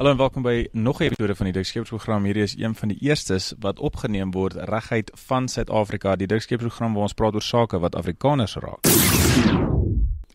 Hallo en welkom by nog 'n episode van die Dikskepsprogram. Hierdie is een van die eerstes wat opgeneem word reguit van Suid-Afrika. Die Dikskepsprogram waar ons praat oor sake wat Afrikaners raak.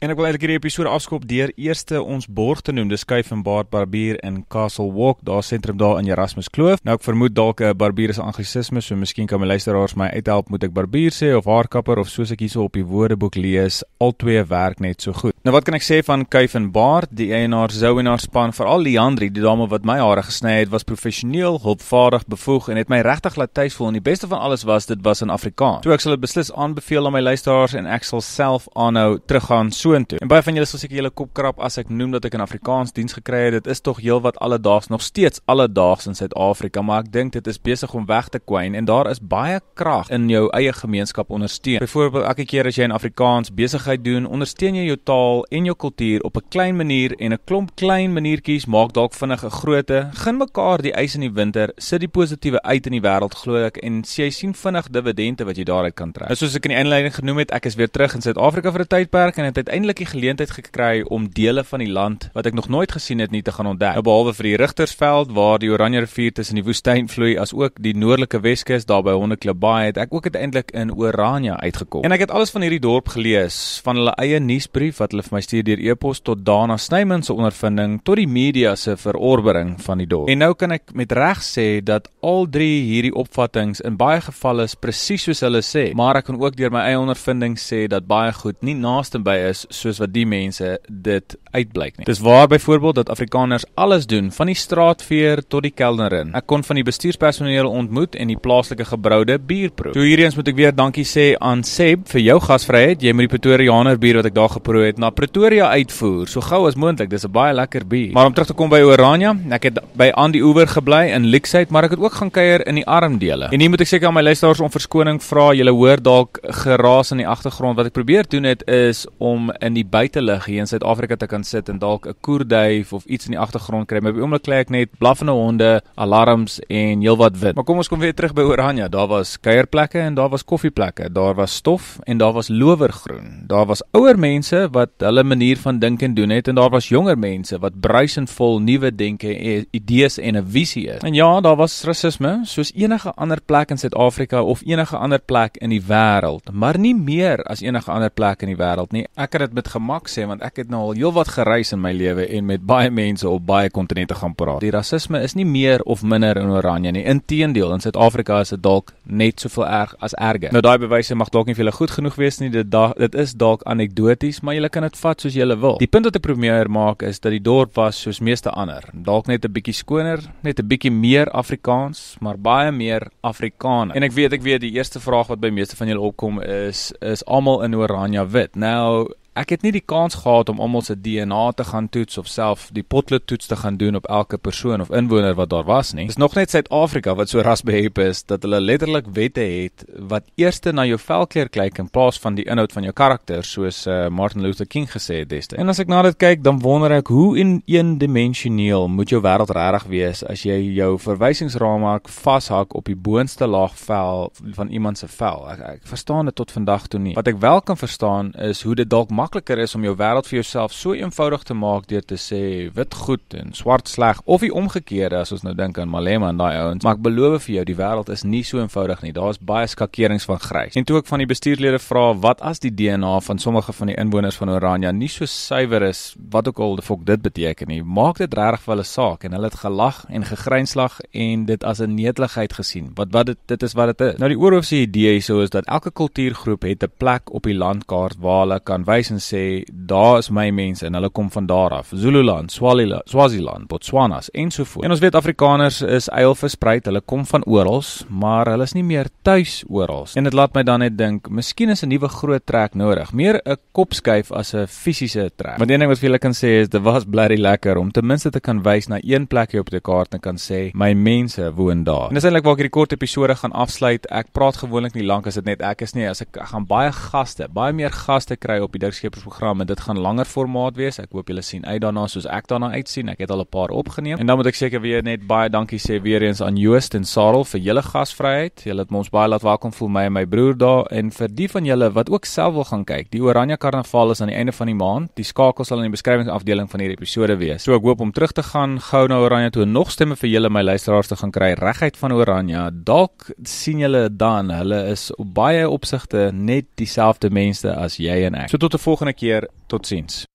En ek wil eintlik hierdie episode afskop deur eers te eh, ons borg te noem, dis Kuif en Baard Barbier in Castle Walk, daar sentrum daar in Erasmus Kloof. Nou ek vermoed dalk 'n eh, barbier is anglisisme, so miskien kan my luisteraars my uithelp, moet ek barbier sê of haarkapper of soos ek hierso op die woordeboek lees, albei werk net so goed. Nou wat kan ek sê van Kuif en Baard? Die eienaar Zou en haar span, veral Leandri, die dame wat my hare gesny het, was professioneel, hulpvaardig, bevoeg en het my regtig laat tuisvoel en die beste van alles was dit was in Afrikaans. Toe ek sal dit beslis aanbeveel aan my luisteraars en ek sal self aanhou teruggaan so skoon toe. En baie van julle sou seker julle kop krap as ek noem dat ek 'n Afrikaans diens gekry het. Dit is tog heelwat alledaags nog steeds alledaags in Suid-Afrika, maar ek dink dit is besig om weg te kwyn en daar is baie krag in jou eie gemeenskap ondersteun. Byvoorbeeld elke keer as jy 'n Afrikaans besigheid doen, ondersteun jy jou taal en jou kultuur op 'n klein manier en 'n klomp klein maniertjies maak dalk vinnig 'n grootte. Gun mekaar die ys in die winter, sit die positiewe uit in die wêreld glo ek en jy sien vinnig dividende wat jy daaruit kan trek. Nou soos ek in die inleiding genoem het, ek is weer terug in Suid-Afrika vir 'n tydperk en het eintlik die geleentheid gekry om dele van die land wat ek nog nooit gesien het nie te gaan ontdek. Nou behalwe vir die Rigtersveld waar die Oranje rivier tussen die woestyn vloei, as ook die noordelike Weskus daar by Hondeklipbaai het ek ook uiteindelik in Oranje uitgekom. En ek het alles van hierdie dorp gelees, van hulle eie nuusbrief wat hulle vir my stuur deur e-pos tot daarna Snyman se ondervinding tot die media se verorbering van die dorp. En nou kan ek met reg sê dat al drie hierdie opvattinge in baie gevalle presies soos hulle sê, maar ek kan ook deur my eie ondervinding sê dat baie goed nie naaste by is soos wat die mense dit uitblyk nie. Dis waar byvoorbeeld dat Afrikaners alles doen van die straatveer tot die kelnerin. Ek kon van die bestuurspersoneel ontmoet en die plaaslike gebroude bier proe. Toe hierheens moet ek weer dankie sê aan Seb vir jou gasvryheid. Jy moet die Pretoriaaner bier wat ek daar geproe het na Pretoria uitvoer so gou as moontlik. Dis 'n baie lekker bier. Maar om terug te kom by Orania, ek het by aan die oewer gebly in Lixheid, maar ek het ook gaan kuier in die armdele. En hier moet ek seker aan my luisteraars om verskoning vra. Julle hoor dalk geraas in die agtergrond wat ek probeer doen het is om in die buitelug hier in Suid-Afrika te kan sit en dalk 'n koerduif of iets in die agtergrond kry. Maar by oomblik kyk ek net blaffende honde, alarms en heelwat wind. Maar kom ons kom weer terug by Oranje. Daar was kuierplekke en daar was koffieplekke. Daar was stof en daar was lowergroen. Daar was ouer mense wat hulle manier van dink en doen het en daar was jonger mense wat bruisend vol nuwe denke en idees en 'n visie het. En ja, daar was rasisme soos enige ander plek in Suid-Afrika of enige ander plek in die wêreld, maar nie meer as enige ander plek in die wêreld nie. Ek het dit met gemak sê want ek het nou al heel wat gereis in my lewe en met baie mense op baie kontinente gaan praat. Die rasisme is nie meer of minder in Oranje nie. Inteendeel, in Suid-Afrika is dit dalk net soveel erg as erger. Nou daai bewyse mag dalk nie vir julle goed genoeg wees nie. Dit dag dit is dalk anekdoties, maar julle kan dit vat soos julle wil. Die punt wat ek probeer maak is dat die dorp was soos meeste ander, dalk net 'n bietjie skoner, net 'n bietjie meer Afrikaans, maar baie meer Afrikaner. En ek weet, ek weet die eerste vraag wat by meeste van julle opkom is is almal in Oranje wit. Nou ek het nie die kans gehad om almal se DNA te gaan toets of self die potlood toets te gaan doen op elke persoon of inwoner wat daar was nie. Dis nog net Suid-Afrika wat so rasbehep is dat hulle letterlik wette het wat eers na jou velkleur kyk in plaas van die inhoud van jou karakter soos uh, Martin Luther King gesê het destyds. En as ek na dit kyk, dan wonder ek hoe in eendimensioneel moet jou wêreld regtig wees as jy jou verwysingsraamwerk vashak op die boonste laag vel van iemand se vel. Ek, ek verstaan dit tot vandag toe nie. Wat ek wel kan verstaan is hoe dit dalk makliker is om jou wêreld vir jouself so eenvoudig te maak deur te sê wit goed en swart sleg of die omgekeerde as ons nou dink aan Malema en daai ouens. Maar ek beloof vir jou, die wêreld is nie so eenvoudig nie. Daar's baie skakerings van grys. En toe ek van die bestuurslede vra wat as die DNA van sommige van die inwoners van Orania nie so suiwer is, wat ook al die fok dit beteken nie, maak dit regtig vir hulle saak en hulle het gelag en gegrynslag en dit as 'n netligheid gesien. Wat wat dit dit is wat dit is. Nou die oorhoofse idee hieso is dat elke kultuurgroep het 'n plek op die landkaart waar hulle kan wys en sê daar is my mense en hulle kom van daar af Zululand Swaziland Swaziland Botswana en so voort en ons weet Afrikaners is eil versprei hulle kom van oral maar hulle is nie meer tuis oral en dit laat my dan net dink miskien is 'n nuwe groot trek nodig meer 'n kopskuif as 'n fisiese trek want een ding wat vir julle kan sê is dit was blerry lekker om ten minste te kan wys na een plek hier op die kaart en kan sê my mense woon daar en dis eintlik waar ek hierdie kort episode gaan afsluit ek praat gewoonlik nie lank as dit net ek is nie as ek, ek gaan baie gaste baie meer gaste kry op die Dirk Landskepers programme. Dit gaan langer formaat wees. Ek hoop julle sien uit daarna soos ek daarna uit sien. Ek het al 'n paar opgeneem. En dan moet ek seker weer net baie dankie sê weer eens aan Joost en Sarel vir julle gasvryheid. Julle het ons baie laat welkom voel my en my broer daar en vir die van julle wat ook self wil gaan kyk. Die Oranje Karnaval is aan die einde van die maand. Die skakels sal in die beskrywingsafdeling van hierdie episode wees. So ek hoop om terug te gaan gou na Oranje toe nog stemme vir julle my luisteraars te gaan kry reguit van Oranje. Dalk sien julle dan. Hulle is op baie opsigte net dieselfde mense as jy en ek. So tot 'n volgende keer totsiens